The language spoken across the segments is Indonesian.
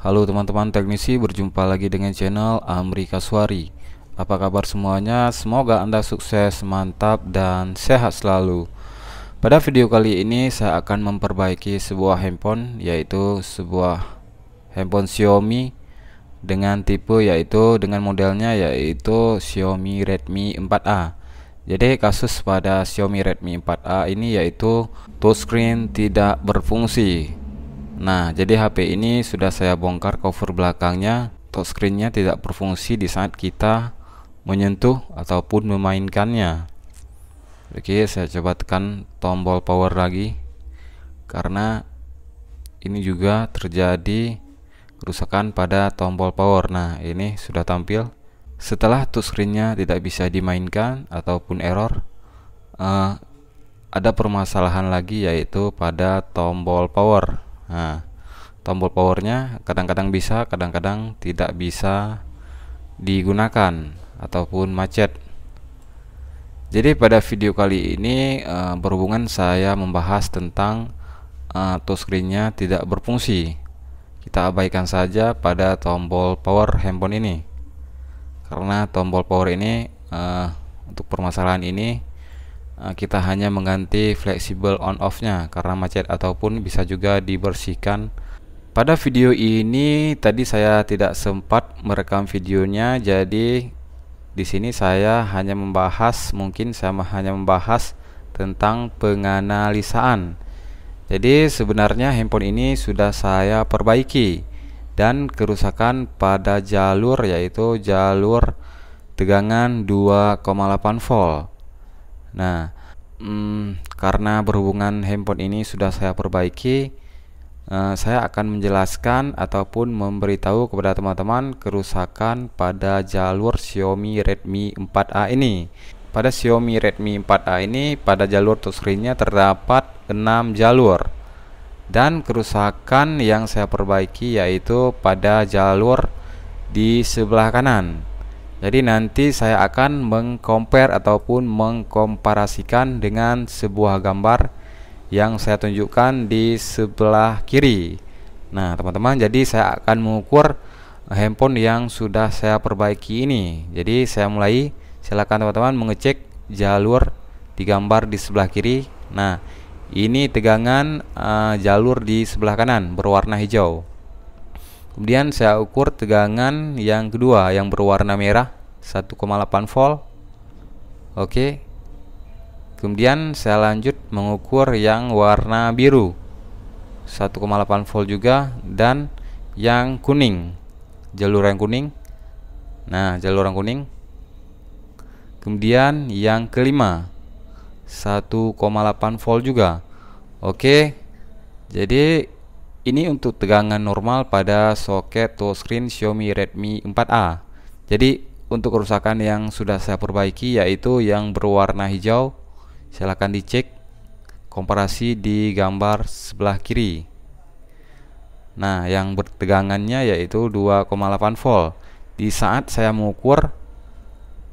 Halo teman-teman teknisi, berjumpa lagi dengan channel Amri Kaswari. Apa kabar semuanya? Semoga Anda sukses, mantap, dan sehat selalu. Pada video kali ini saya akan memperbaiki sebuah handphone yaitu sebuah handphone Xiaomi dengan tipe yaitu dengan modelnya yaitu Xiaomi Redmi 4A. Jadi kasus pada Xiaomi Redmi 4A ini yaitu touchscreen tidak berfungsi Nah, jadi HP ini sudah saya bongkar cover belakangnya. Touchscreennya tidak berfungsi di saat kita menyentuh ataupun memainkannya. Oke, saya coba tekan tombol power lagi karena ini juga terjadi kerusakan pada tombol power. Nah, ini sudah tampil. Setelah touchscreennya tidak bisa dimainkan ataupun error, eh, ada permasalahan lagi yaitu pada tombol power nah, tombol powernya kadang-kadang bisa kadang-kadang tidak bisa digunakan ataupun macet jadi pada video kali ini e, berhubungan saya membahas tentang e, touchscreennya tidak berfungsi kita abaikan saja pada tombol power handphone ini karena tombol power ini e, untuk permasalahan ini Eh, kita hanya mengganti fleksibel on off-nya karena macet ataupun bisa juga dibersihkan. Pada video ini tadi saya tidak sempat merekam videonya jadi di sini saya hanya membahas mungkin saya hanya membahas tentang penganalisaan. Jadi sebenarnya handphone ini sudah saya perbaiki dan kerusakan pada jalur yaitu jalur tegangan 2,8 volt Nah, hmm, karena berhubungan handphone ini sudah saya perbaiki, eh, saya akan menjelaskan ataupun memberitahu kepada teman-teman kerusakan pada jalur Xiaomi Redmi 4A ini. Pada Xiaomi Redmi 4A ini pada jalur touchscreen-nya terdapat 6 jalur dan kerusakan yang saya perbaiki yaitu pada jalur di sebelah kanan jadi nanti saya akan mengcompare ataupun mengkomparasikan dengan sebuah gambar yang saya tunjukkan di sebelah kiri. Nah, teman-teman, jadi saya akan mengukur handphone yang sudah saya perbaiki ini. Jadi saya mulai, silakan teman-teman mengecek jalur di gambar di sebelah kiri. Nah, ini tegangan uh, jalur di sebelah kanan berwarna hijau. Kemudian saya ukur tegangan yang kedua yang berwarna merah 1,8 volt. Oke. Kemudian saya lanjut mengukur yang warna biru 1,8 volt juga dan yang kuning. Jalur yang kuning. Nah, jalur yang kuning. Kemudian yang kelima 1,8 volt juga. Oke. Jadi ini untuk tegangan normal pada soket touchscreen Xiaomi Redmi 4A. Jadi untuk kerusakan yang sudah saya perbaiki yaitu yang berwarna hijau, silakan dicek komparasi di gambar sebelah kiri. Nah, yang bertegangannya yaitu 2,8 volt. Di saat saya mengukur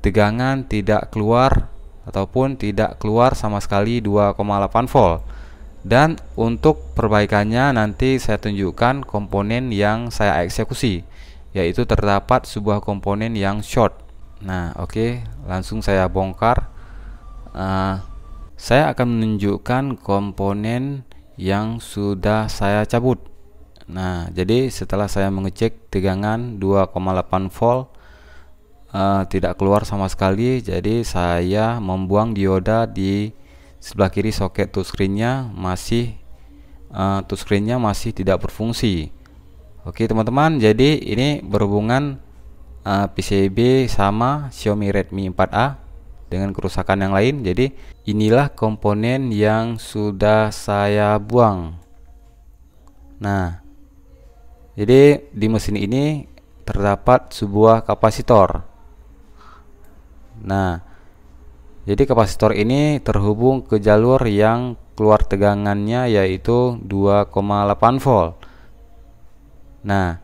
tegangan tidak keluar ataupun tidak keluar sama sekali 2,8 volt dan untuk perbaikannya nanti saya tunjukkan komponen yang saya eksekusi yaitu terdapat sebuah komponen yang short nah oke okay, langsung saya bongkar uh, saya akan menunjukkan komponen yang sudah saya cabut nah jadi setelah saya mengecek tegangan 2,8 volt uh, tidak keluar sama sekali jadi saya membuang dioda di sebelah kiri soket touchscreennya masih uh, eh, touchscreennya masih tidak berfungsi oke teman-teman jadi ini berhubungan uh, eh, PCB sama Xiaomi Redmi 4A dengan kerusakan yang lain jadi inilah komponen yang sudah saya buang nah jadi di mesin ini terdapat sebuah kapasitor nah jadi kapasitor ini terhubung ke jalur yang keluar tegangannya yaitu 2,8 volt. Nah,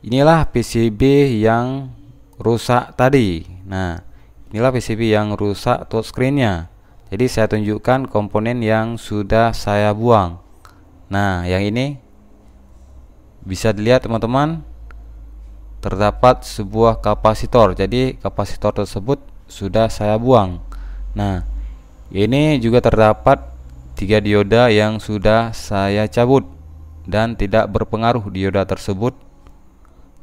inilah PCB yang rusak tadi. Nah, inilah PCB yang rusak touchscreen-nya. Jadi saya tunjukkan komponen yang sudah saya buang. Nah, yang ini bisa dilihat teman-teman terdapat sebuah kapasitor. Jadi kapasitor tersebut sudah saya buang. Nah, ini juga terdapat tiga dioda yang sudah saya cabut dan tidak berpengaruh dioda tersebut.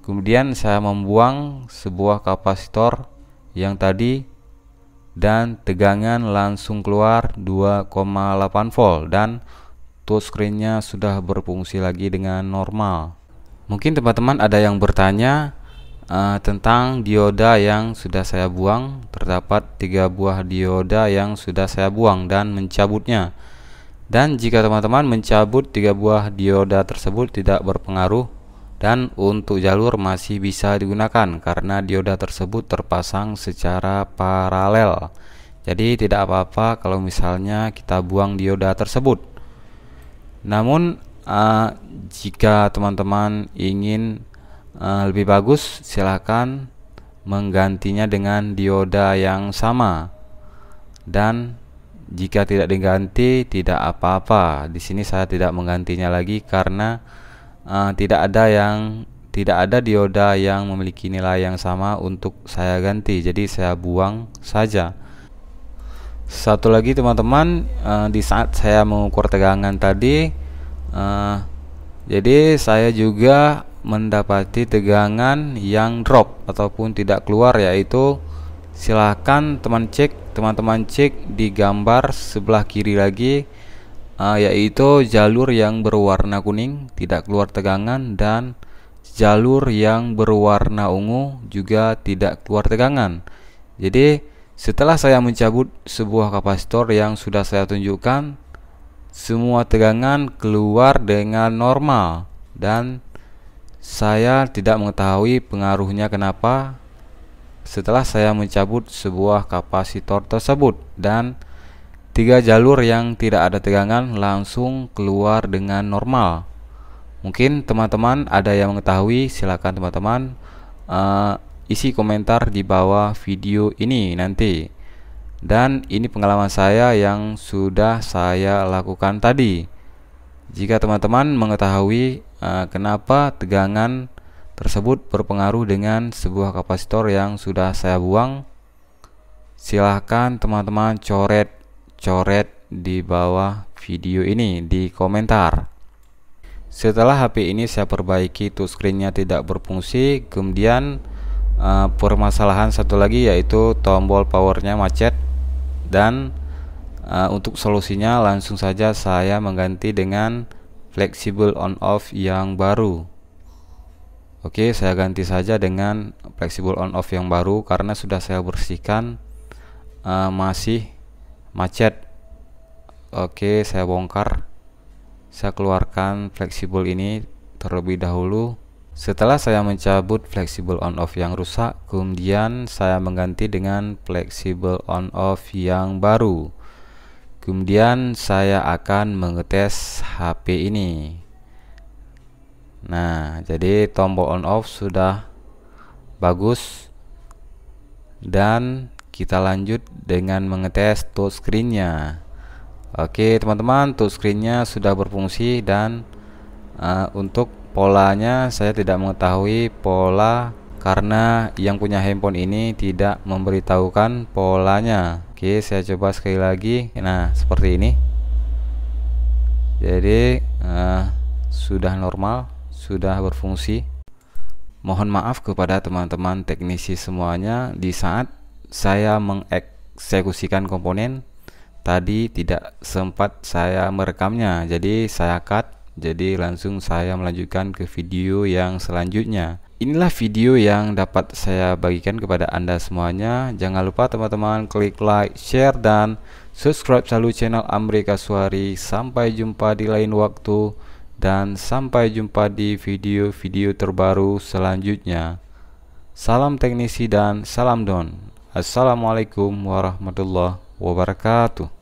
Kemudian saya membuang sebuah kapasitor yang tadi dan tegangan langsung keluar 2,8 volt dan touchscreennya sudah berfungsi lagi dengan normal. Mungkin teman-teman ada yang bertanya, uh, tentang dioda yang sudah saya buang terdapat tiga buah dioda yang sudah saya buang dan mencabutnya dan jika teman-teman mencabut tiga buah dioda tersebut tidak berpengaruh dan untuk jalur masih bisa digunakan karena dioda tersebut terpasang secara paralel jadi tidak apa-apa kalau misalnya kita buang dioda tersebut namun uh, jika teman-teman ingin Eh, lebih bagus silahkan menggantinya dengan dioda yang sama dan jika tidak diganti tidak apa-apa di sini saya tidak menggantinya lagi karena uh, tidak ada yang tidak ada dioda yang memiliki nilai yang sama untuk saya ganti jadi saya buang saja satu lagi teman-teman uh, di saat saya mengukur tegangan tadi uh, jadi saya juga mendapati tegangan yang drop ataupun tidak keluar yaitu silahkan teman cek teman-teman cek di gambar sebelah kiri lagi uh, yaitu jalur yang berwarna kuning tidak keluar tegangan dan jalur yang berwarna ungu juga tidak keluar tegangan jadi setelah saya mencabut sebuah kapasitor yang sudah saya tunjukkan semua tegangan keluar dengan normal dan saya tidak mengetahui pengaruhnya kenapa setelah saya mencabut sebuah kapasitor tersebut dan tiga jalur yang tidak ada tegangan langsung keluar dengan normal. Mungkin teman-teman ada yang mengetahui, silakan teman-teman uh, isi komentar di bawah video ini nanti. Dan ini pengalaman saya yang sudah saya lakukan tadi. Jika teman-teman mengetahui Eh, kenapa tegangan tersebut berpengaruh dengan sebuah kapasitor yang sudah saya buang silahkan teman-teman coret coret di bawah video ini di komentar setelah HP ini saya perbaiki touchscreennya tidak berfungsi kemudian uh, permasalahan satu lagi yaitu tombol powernya macet dan uh, untuk solusinya langsung saja saya mengganti dengan flexible on off yang baru Oke saya ganti saja dengan flexible on off yang baru karena sudah saya bersihkan uh, masih macet Oke saya bongkar saya keluarkan flexible ini terlebih dahulu setelah saya mencabut flexible on off yang rusak kemudian saya mengganti dengan flexible on off yang baru kemudian saya akan mengetes HP ini nah jadi tombol on off sudah bagus dan kita lanjut dengan mengetes screennya. oke teman-teman screennya sudah berfungsi dan uh, untuk polanya saya tidak mengetahui pola karena yang punya handphone ini tidak memberitahukan polanya Oke, saya coba sekali lagi. Nah, seperti ini. Jadi, uh, sudah normal, sudah berfungsi. Mohon maaf kepada teman-teman teknisi semuanya di saat saya mengeksekusikan komponen tadi tidak sempat saya merekamnya. Jadi, saya cut. Jadi, langsung saya melanjutkan ke video yang selanjutnya. Inilah video yang dapat saya bagikan kepada Anda semuanya. Jangan lupa teman-teman klik like, share, dan subscribe selalu channel Amerika Suari. Sampai jumpa di lain waktu dan sampai jumpa di video-video terbaru selanjutnya. Salam teknisi dan salam don. Assalamualaikum warahmatullahi wabarakatuh.